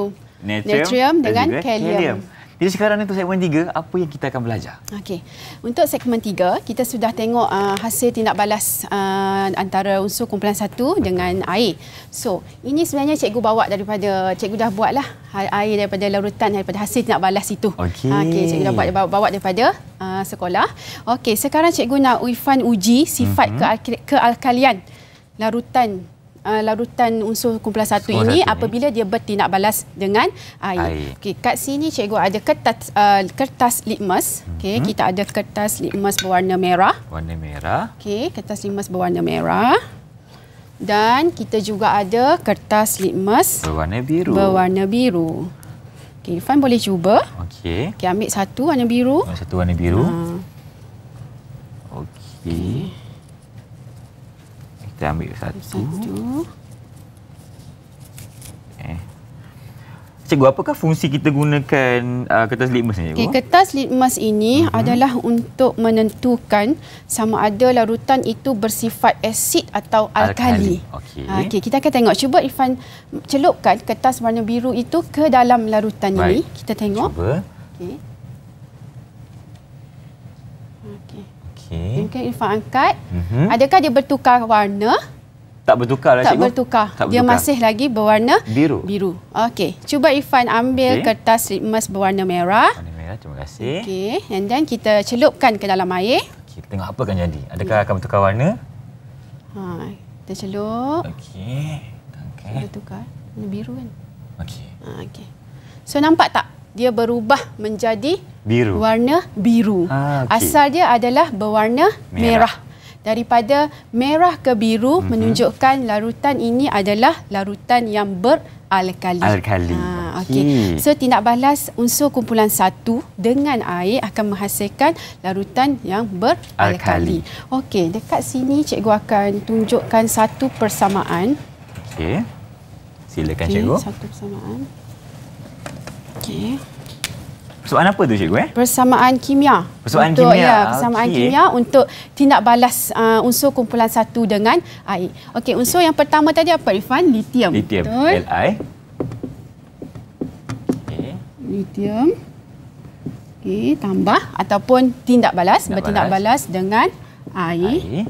natrium, natrium dan dengan kalium. kalium. Jadi sekarang untuk segmen tiga apa yang kita akan belajar? Okey. Untuk segmen tiga kita sudah tengok uh, hasil tindak balas uh, antara unsur kumpulan satu dengan air. So, ini sebenarnya cikgu bawa daripada cikgu dah buat lah ha-, air daripada larutan daripada hasil tindak balas itu. Okey. Ah, okey, cikgu dah buat bawa, bawa daripada uh, sekolah. Okey, sekarang cikgu nak Uifan uji sifat uh-huh. kealkalian larutan uh, larutan unsur kumpulan satu Semua ini satu apabila ini. dia bertindak balas dengan air. Uh, air. Okey, kat sini cikgu ada kertas uh, kertas litmus. Okey, hmm. kita ada kertas litmus berwarna merah. Warna merah. Okey, kertas litmus berwarna merah. Dan kita juga ada kertas litmus berwarna biru. Berwarna biru. Okey, Fan boleh cuba. Okey. Okey, ambil satu warna biru. satu warna biru. Ha. Okey. Okay kita ambil satu. satu. Eh. Cikgu, apakah fungsi kita gunakan uh, kertas litmus ni? Okay, kertas litmus ini uh-huh. adalah untuk menentukan sama ada larutan itu bersifat asid atau alkali. Okey. Ah, okay, kita akan tengok. Cuba Irfan celupkan kertas warna biru itu ke dalam larutan ini. Kita tengok. Cuba. Okey. Okay. Mungkin Irfan angkat. Mm-hmm. Adakah dia bertukar warna? Tak bertukar lah cikgu. Tak bertukar. Dia masih lagi berwarna? Biru. Biru. Okey. Cuba Irfan ambil okay. kertas litmus berwarna merah. Warna merah. Terima kasih. Okey. And then kita celupkan ke dalam air. Okay. Kita tengok apa akan jadi. Adakah yeah. akan bertukar warna? Ha. Kita celup. Okey. Okay. Bertukar. Warna biru kan? Okey. Ha, Okey. So nampak tak? Dia berubah menjadi biru. Warna biru. Ah, okay. Asal dia adalah berwarna merah. merah. Daripada merah ke biru mm -hmm. menunjukkan larutan ini adalah larutan yang beralkali. Alkali. Ah. Okay. So, tindak balas unsur kumpulan satu dengan air akan menghasilkan larutan yang beralkali. Okey, dekat sini cikgu akan tunjukkan satu persamaan. Okey, silakan okay. cikgu. Satu persamaan. Okey persoalan apa tu cikgu eh? Persamaan kimia. Persoalan untuk, kimia. Ya, persamaan okay. kimia untuk tindak balas uh, unsur kumpulan satu dengan air. Okey, unsur yang pertama tadi apa Irfan? Lithium. Lithium. Betul. Li. Okay. Lithium. Okey, tambah ataupun tindak balas, tindak bertindak balas. balas dengan air. air.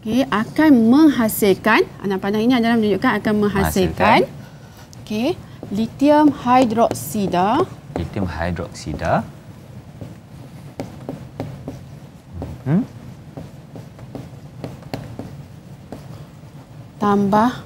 Okey, akan menghasilkan anak panah ini adalah menunjukkan akan menghasilkan, menghasilkan. okey, lithium hidroksida lithium hidroksida Hmm? Tambah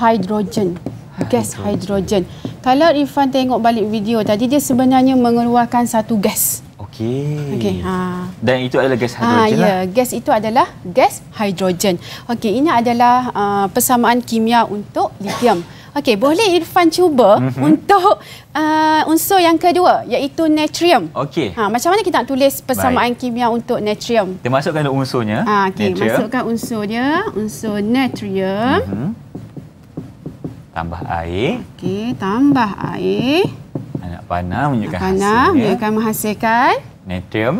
hidrogen, gas hidrogen. Kalau Irfan tengok balik video tadi, dia sebenarnya mengeluarkan satu gas. Okey. Okay, ha. Dan itu adalah gas hidrogen ha, ya, lah. Ya, gas itu adalah gas hidrogen. Okey, ini adalah uh, persamaan kimia untuk litium Okey, boleh Irfan cuba mm-hmm. untuk uh, unsur yang kedua iaitu natrium. Okey. Ha, macam mana kita nak tulis persamaan Baik. kimia untuk natrium? Kita masukkan unsurnya. Ha, ah, okay, masukkan unsur dia, unsur natrium. Mm-hmm. Tambah air. Okey, tambah air. Anak panah menunjukkan hasil. Panah menunjukkan menghasilkan. Natrium.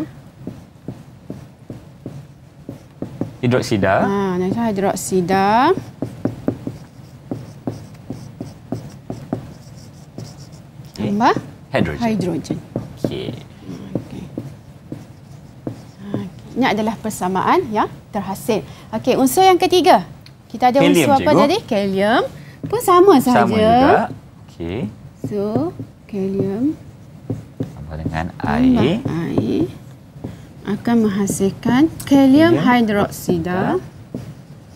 Hidroksida. Ha, natrium hidroksida. Tambah hidrogen. Hydrogen. Okey. Okay. Ini adalah persamaan yang terhasil. Okey, unsur yang ketiga. Kita ada Kalium unsur apa cikgu. tadi? Kalium. Pun sama sahaja. Sama juga. Okey. So, kalium sama dengan air. Air akan menghasilkan kalium, hidroksida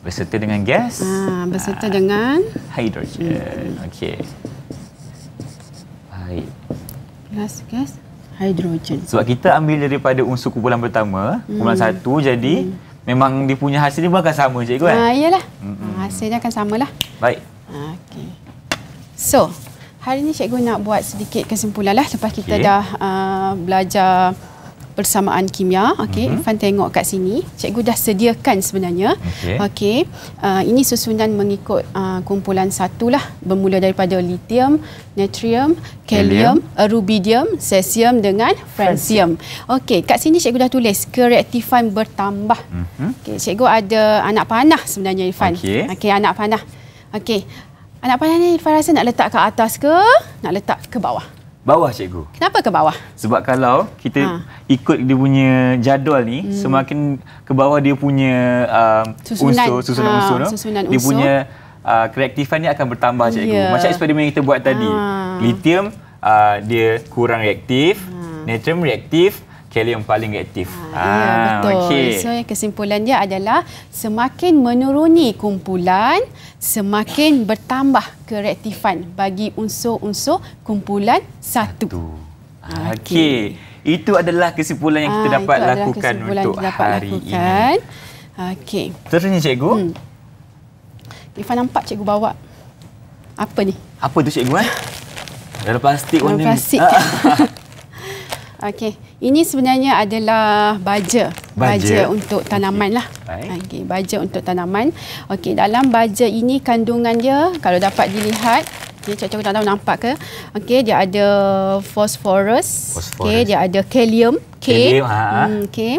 berserta dengan gas. Ah, berserta ah. dengan hidrogen. Okay air. Gas, gas. Hydrogen. Sebab kita ambil daripada unsur kumpulan pertama, hmm. kumpulan satu, jadi hmm. memang dia punya hasil dia pun sama, cikgu kan? Ha, iyalah. Hmm. Ah, hasilnya akan samalah. Baik. Okey. So, hari ini cikgu nak buat sedikit kesimpulan lah. Lepas kita okay. dah uh, belajar persamaan kimia. Ya. Okey, uh-huh. Irfan tengok kat sini. Cikgu dah sediakan sebenarnya. Okey. Okay. Uh, ini susunan mengikut uh, kumpulan satu lah. Bermula daripada lithium, natrium, kalium, rubidium, cesium dengan francium. Okey, kat sini cikgu dah tulis kereaktifan bertambah. Uh-huh. Okey, cikgu ada anak panah sebenarnya Irfan. Okey, okay, anak panah. Okey. Anak panah ni Irfan rasa nak letak ke atas ke nak letak ke bawah? bawah cikgu. Kenapa ke bawah? Sebab kalau kita ha. ikut dia punya jadual ni hmm. semakin ke bawah dia punya uh, susunan. unsur susunan ha, unsur, susunan unsur susunan dia unsur. punya uh, kreatifan ni akan bertambah ya. cikgu. Yeah. Macam eksperimen kita buat tadi. Ha. Lithium uh, dia kurang reaktif, ha. natrium reaktif, Kelly yang paling aktif. Ha, ah, ya, ah, betul. Okay. So, kesimpulannya adalah semakin menuruni kumpulan, semakin bertambah kereaktifan bagi unsur-unsur kumpulan satu. satu. Ah, okey. Okay. Itu adalah kesimpulan yang ah, kita ah, dapat lakukan untuk hari lakukan. ini. Okey. Terusnya cikgu. Hmm. Ifan nampak cikgu bawa apa ni? Apa tu cikgu eh? Dalam plastik warna. Plastik. Okey, ini sebenarnya adalah baja. Baja, baja untuk tanaman lah. Okey, okay. baja untuk tanaman. Okey, dalam baja ini kandungan dia kalau dapat dilihat Okey, cakap tahu nampak ke? Okey, dia ada phosphorus. Okey, dia ada kalium, K. Kalium, ha, ha. Hmm, okey.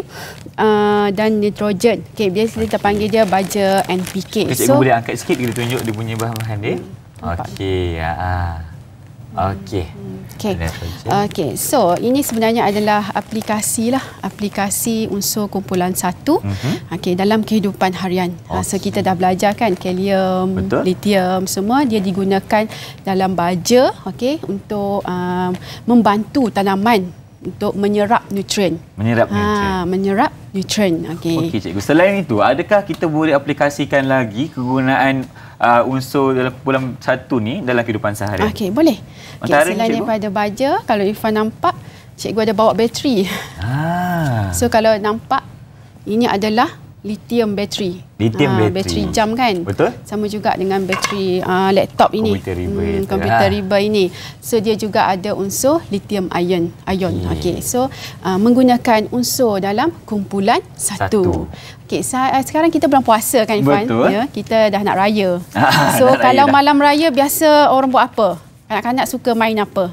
Uh, ah, dan nitrogen. Okey, biasa kita panggil dia baja NPK. Okay, so, boleh angkat sikit kita tunjuk dia punya bahan-bahan dia. Hmm, okey, ha. Ya. Okey. Okey. Okey. So, ini sebenarnya adalah aplikasi lah, aplikasi unsur kumpulan satu. Mm-hmm. Okey, dalam kehidupan harian. Okay. Ha, so kita dah belajar kan kalium, Betul. lithium semua dia digunakan dalam baja, okey, untuk um, membantu tanaman untuk menyerap nutrien. Menyerap ha, nutrien. Ha, menyerap nutrien. Okey. Okey, cikgu. Selain itu, adakah kita boleh aplikasikan lagi kegunaan uh, unsur dalam bulan satu ni dalam kehidupan sehari. Okey, boleh. Okay, selain daripada baja, kalau Irfan nampak, cikgu ada bawa bateri. Ah. So kalau nampak, ini adalah lithium battery. Lithium uh, battery. jam kan? Betul. Sama juga dengan battery uh, ah, laptop ini. Komputer riba. Hmm, komputer ya. riba ini. So, dia juga ada unsur lithium ion. ion. Yeah. Okay. So, uh, menggunakan unsur dalam kumpulan satu. satu. Okay, sa- uh, sekarang kita bulan puasa kan, Ifan? Betul. Yeah, kita dah nak raya. so, nak kalau dah. malam raya, biasa orang buat apa? Kanak-kanak suka main apa?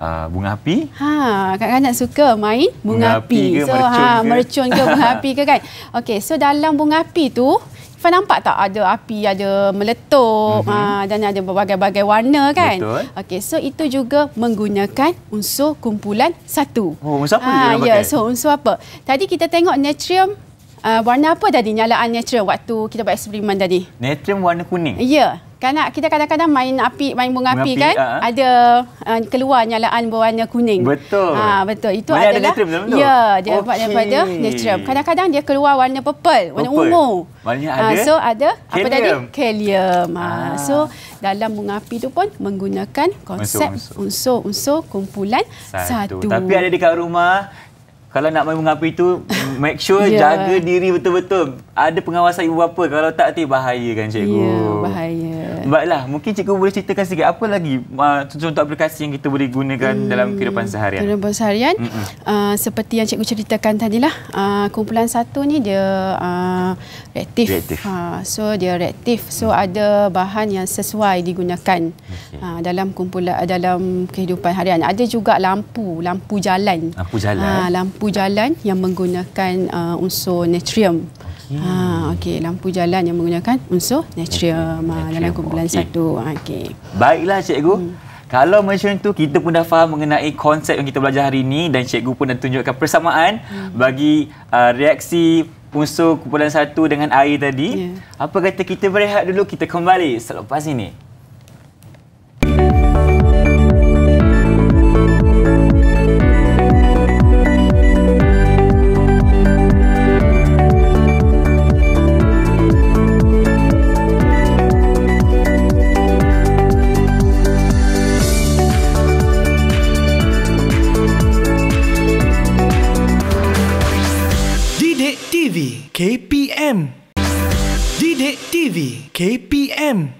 Uh, bunga api. Ha, kanak-kanak suka main bunga, bunga api. api. So, mercun ha, ke? mercun ke bunga api ke kan? Okey, so dalam bunga api tu, Ifan nampak tak ada api, ada meletup, mm-hmm. ha, dan ada berbagai-bagai warna kan? Betul. Okey, so itu juga menggunakan unsur kumpulan satu. Oh, unsur apa ha, yang yeah, pakai? so unsur apa? Tadi kita tengok natrium uh, warna apa tadi? Nyalaan natrium waktu kita buat eksperimen tadi. Natrium warna kuning. Ya. Yeah. Kanak kita kadang-kadang main api main bunga, api, kan uh. ada uh, keluar nyalaan berwarna kuning. Betul. Ha betul. Itu Mereka adalah ada natrium, Ya, dia okay. buat daripada natrium. Kadang-kadang dia keluar warna purple, warna ungu. Ha, so ada kalium. apa tadi? Kalium. Ha, ha. So dalam bunga api tu pun menggunakan konsep unsur-unsur kumpulan satu. satu. Tapi ada dekat rumah kalau nak main api tu make sure yeah. jaga diri betul-betul ada pengawasan ibu bapa kalau tak nanti bahaya kan ya, cikgu ya yeah, bahaya baiklah mungkin cikgu boleh ceritakan sikit apa lagi uh, contoh aplikasi yang kita boleh gunakan hmm, dalam kehidupan seharian kehidupan seharian uh, seperti yang cikgu ceritakan tadilah uh, kumpulan satu ni dia uh, reaktif, reaktif. Uh, so dia reaktif so ada bahan yang sesuai digunakan okay. uh, dalam kumpulan uh, dalam kehidupan harian ada juga lampu lampu jalan lampu jalan uh, lampu lampu jalan yang menggunakan uh, unsur natrium. Okay. Hmm. Ha okey lampu jalan yang menggunakan unsur natrium, natrium. Ha, dalam kumpulan okay. satu. Okey. Baiklah cikgu. Hmm. Kalau macam tu kita pun dah faham mengenai konsep yang kita belajar hari ini dan cikgu pun dah tunjukkan persamaan hmm. bagi uh, reaksi unsur kumpulan satu dengan air tadi. Yeah. Apa kata kita berehat dulu kita kembali selepas ini. Him.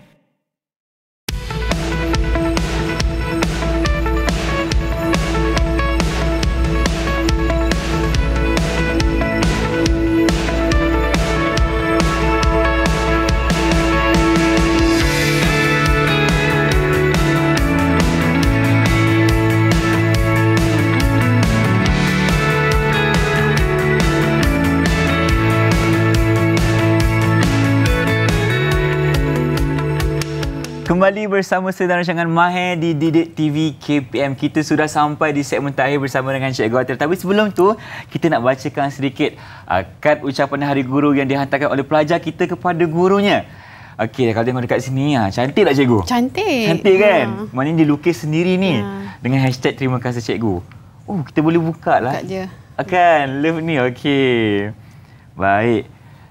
bersama sedang rancangan Mahe di Didik TV KPM. Kita sudah sampai di segmen terakhir bersama dengan Cik Gautir. Tapi sebelum tu kita nak bacakan sedikit uh, kad ucapan Hari Guru yang dihantarkan oleh pelajar kita kepada gurunya. Okey, kalau tengok dekat sini, ha, cantik tak cikgu? Cantik. Cantik kan? Ya. Maknanya dia lukis sendiri ni ya. dengan hashtag terima kasih cikgu. Oh, kita boleh buka lah. Buka je. Ah, kan? Love ni, okey. Baik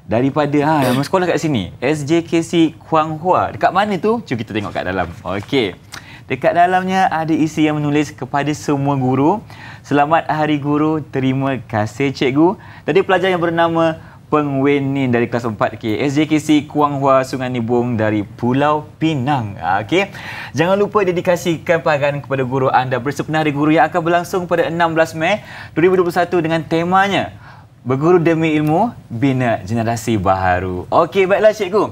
daripada ha nama sekolah kat sini SJKC Kuang Hua dekat mana tu cuba kita tengok kat dalam okey dekat dalamnya ada isi yang menulis kepada semua guru selamat hari guru terima kasih cikgu tadi pelajar yang bernama Peng Wen dari kelas 4K SJKC Kuang Hua Sungai Nibung dari Pulau Pinang. Ha, okay, Jangan lupa dedikasikan pagan kepada guru anda bersepenuh hari guru yang akan berlangsung pada 16 Mei 2021 dengan temanya Beguru demi ilmu, bina generasi baru. Okey, baiklah cikgu.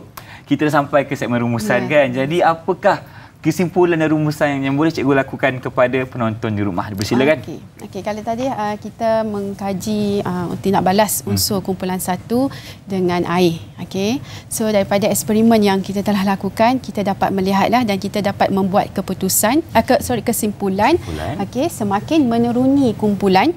Kita dah sampai ke segmen rumusan yeah. kan. Jadi apakah kesimpulan dan rumusan yang, yang boleh cikgu lakukan kepada penonton di rumah? Bersilakan. Okey, okay. kalau tadi uh, kita mengkaji uh, tindak balas hmm. unsur hmm. kumpulan satu dengan air. Okey, so daripada eksperimen yang kita telah lakukan, kita dapat melihatlah dan kita dapat membuat keputusan, uh, ke, sorry, kesimpulan. kesimpulan. Okey, semakin menuruni kumpulan,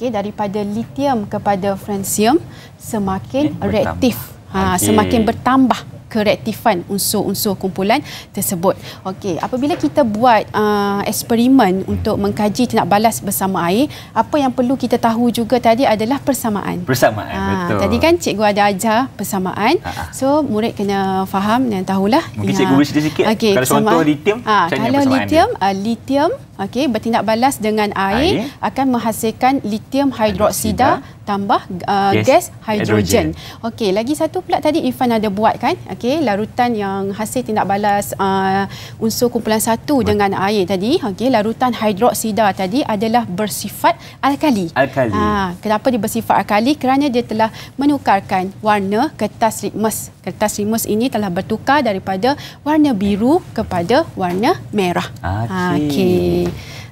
okey daripada litium kepada francium semakin bertambah. reaktif ha okay. semakin bertambah kereaktifan unsur-unsur kumpulan tersebut. Okey, apabila kita buat uh, eksperimen untuk mengkaji tindak balas bersama air, apa yang perlu kita tahu juga tadi adalah persamaan. Persamaan, ha, betul. Tadi kan cikgu ada ajar persamaan. Ha. ha. So, murid kena faham dan tahulah. Mungkin ya. cikgu boleh cerita sikit. Okay, kalau contoh lithium, ha, macam mana persamaan lithium, dia? Kalau uh, lithium, lithium okey bertindak balas dengan air, air akan menghasilkan litium hidroksida tambah uh, gas, gas hidrogen. Okey, lagi satu pula tadi Ifan ada buat kan? Okey, larutan yang hasil tindak balas uh, unsur kumpulan satu Bet. dengan air tadi, okey, larutan hidroksida tadi adalah bersifat alkali. Alkali. Ha, kenapa dia bersifat alkali? Kerana dia telah menukarkan warna kertas litmus. Kertas litmus ini telah bertukar daripada warna biru kepada warna merah. Okey. Ah, okay.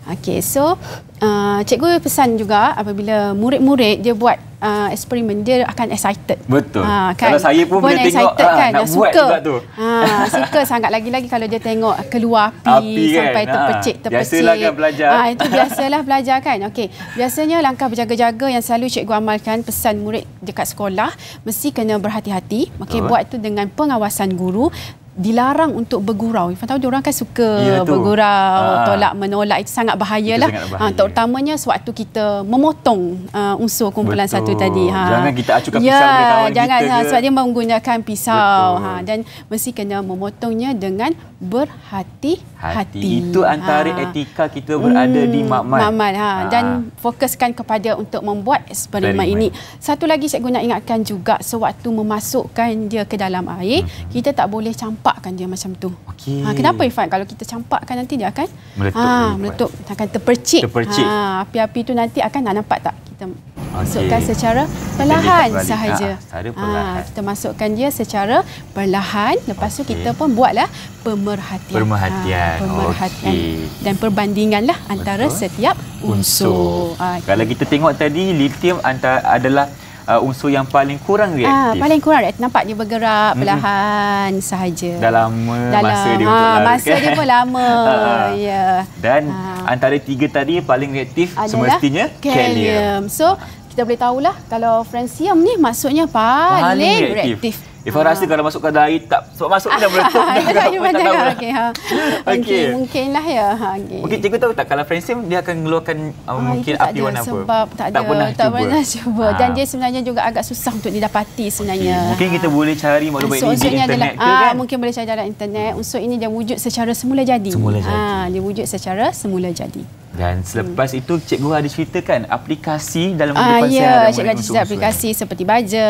Okay, so uh, cikgu pesan juga apabila murid-murid dia buat uh, eksperimen, dia akan excited. Betul. Uh, kan? Kalau saya pun, pun bila excited, tengok, ah, kan? nak suka. buat juga tu. Uh, suka sangat lagi-lagi kalau dia tengok keluar api, api kan? sampai kan? terpecik-terpecik. Biasalah kan belajar. Uh, itu biasalah belajar kan. Okay, biasanya langkah berjaga-jaga yang selalu cikgu amalkan pesan murid dekat sekolah, mesti kena berhati-hati. Okey, buat itu dengan pengawasan guru dilarang untuk bergurau. Ifan tahu orang kan suka ya, bergurau, ha. tolak menolak itu sangat bahayalah. Itu lah. sangat ah, bahaya. Ha terutamanya sewaktu kita memotong uh, unsur kumpulan Betul. satu tadi. Ha. Jangan kita acukan pisau ya, dekat kawan jangan, kita. Jangan ha, sebab dia menggunakan pisau. Ha dan mesti kena memotongnya dengan berhati-hati. Itu antara ha. etika kita berada hmm. di makmal. Makmal. Ha. Ha. Dan fokuskan kepada untuk membuat eksperimen ini. Satu lagi saya guna ingatkan juga sewaktu memasukkan dia ke dalam air, hmm. kita tak boleh campakkan dia macam tu. Okay. Ha. Kenapa Ifan? Kalau kita campakkan nanti dia akan meletup. Ha. meletup. Dia akan terpercik. terpercik. Ha, api-api itu nanti akan nak nampak tak? Kita okay. masukkan secara perlahan ha, sahaja. Ha. Perlahan. Ha. Kita masukkan dia secara perlahan. Lepas okay. tu kita pun buatlah pemerhatian. Pemerhatian. Ha, pemerhatian. Okay. Dan perbandinganlah antara Betul. setiap unsur. unsur. Okay. Ah, kalau kita tengok tadi lithium antara adalah Uh, unsur yang paling kurang reaktif. Ah, paling kurang reaktif. Nampak dia bergerak mm-hmm. perlahan sahaja. Dah lama Dalam, masa dia untuk lari. Masa kan? dia pun lama. Yeah. Ya. Dan ha. antara tiga tadi paling reaktif Adalah semestinya kalium. kalium. So, kita boleh tahulah kalau francium ni maksudnya paling, paling reaktif. reaktif. Ifah ha. rasa kalau masuk ke air tak sebab masuk pun dah meletup. Ya, ya, ya, Okey, Okey, okay. mungkin lah ya. Ha, Mungkin cikgu tahu tak kalau friendship dia akan mengeluarkan um, ah, mungkin api warna apa? Tak, tak ada, pernah tak cuba. Ah. Dan dia sebenarnya juga agak susah untuk didapati sebenarnya. Mungkin kita boleh cari ah, maklumat so, di internet ke kan? Mungkin boleh cari dalam internet. Unsur ini dia wujud secara semula jadi. Semula jadi. dia wujud secara semula jadi. Dan selepas hmm. itu cikgu ada ceritakan aplikasi dalam uh, kehidupan yeah, sehari. Ya, cikgu ada cerita aplikasi usul. seperti baja,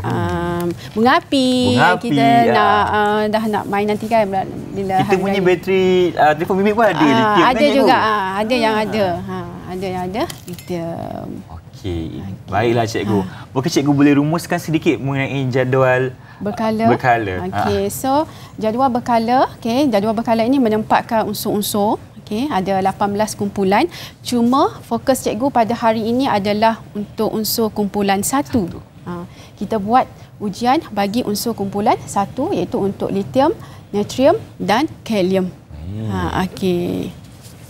um, bunga api. Bunga kita api, ya. nak uh, dah nak main nanti kan bila kita hari. Kita punya hari. bateri uh, telefon bimbit pun ada uh, ada ah, Ada juga. Ha, ada yang ada. Ha, ada yang ada lithium. Okey. Okay. Baiklah cikgu. Ha. Mungkin cikgu boleh rumuskan sedikit mengenai jadual berkala. berkala. Okay, ha. so jadual berkala, okay, jadual berkala ini menempatkan unsur-unsur okey ada 18 kumpulan cuma fokus cikgu pada hari ini adalah untuk unsur kumpulan 1 ha kita buat ujian bagi unsur kumpulan 1 iaitu untuk lithium natrium dan kalium hmm. ha okey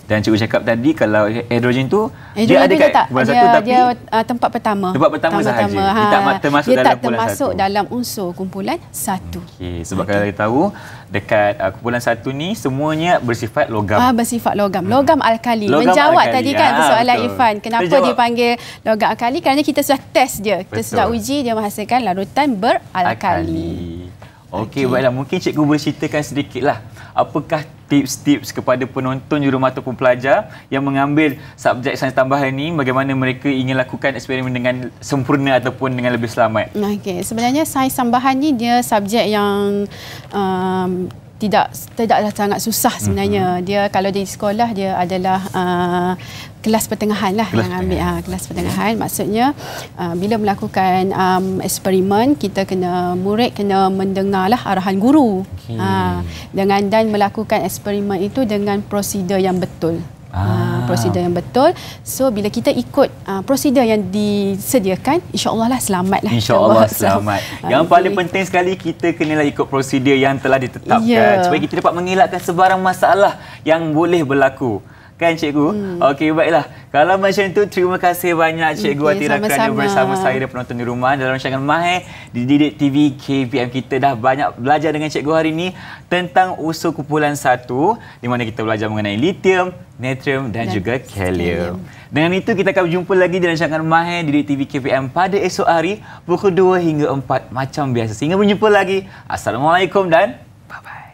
dan cikgu cakap tadi kalau hidrogen tu hidrogen dia ada kat tak, bulan dia, satu tapi dia uh, tempat pertama. Tempat pertama, pertama sahaja. Ha, dia tak ha. termasuk dia dalam tak termasuk satu. dalam unsur kumpulan satu. Okey, sebab okay. kalau kita tahu dekat uh, kumpulan satu ni semuanya bersifat logam. Ah bersifat logam. Hmm. Logam alkali. Logam Menjawab alkali. tadi kan ha, soalan Ifan, kenapa Terjawab. dipanggil logam alkali? Kerana kita sudah test dia. Kita betul. sudah uji dia menghasilkan larutan beralkali. Okey, okay. baiklah mungkin cikgu boleh ceritakan sedikitlah apakah tips-tips kepada penonton jurumata pun pelajar yang mengambil subjek sains tambahan ini bagaimana mereka ingin lakukan eksperimen dengan sempurna ataupun dengan lebih selamat okey sebenarnya sains tambahan ni dia subjek yang um, tidak tidaklah sangat susah sebenarnya mm-hmm. dia kalau di sekolah dia adalah uh, kelas pertengahan lah kelas yang ambil pertengahan. Ha, kelas pertengahan yeah. maksudnya uh, bila melakukan um, eksperimen kita kena murid kena mendengarlah arahan guru okay. ha, ah, dengan dan melakukan eksperimen itu dengan prosedur yang betul Ah. prosedur yang betul. So bila kita ikut uh, prosedur yang disediakan, insya-Allah lah selamatlah. Insya-Allah selamat. Yang okay. paling penting sekali kita kenalah ikut prosedur yang telah ditetapkan yeah. supaya kita dapat mengelakkan sebarang masalah yang boleh berlaku. Kan cikgu? Hmm. Okey baiklah. Kalau macam tu terima kasih banyak cikgu okay, Atira sama bersama saya dan penonton di rumah dalam rancangan Mahir eh, di Didik TV KPM kita dah banyak belajar dengan cikgu hari ini tentang usul kumpulan satu di mana kita belajar mengenai lithium, natrium dan, dan juga kalium. Dengan itu kita akan berjumpa lagi di rancangan di eh, Didik TV KPM pada esok hari pukul 2 hingga 4 macam biasa. Sehingga berjumpa lagi. Assalamualaikum dan bye-bye.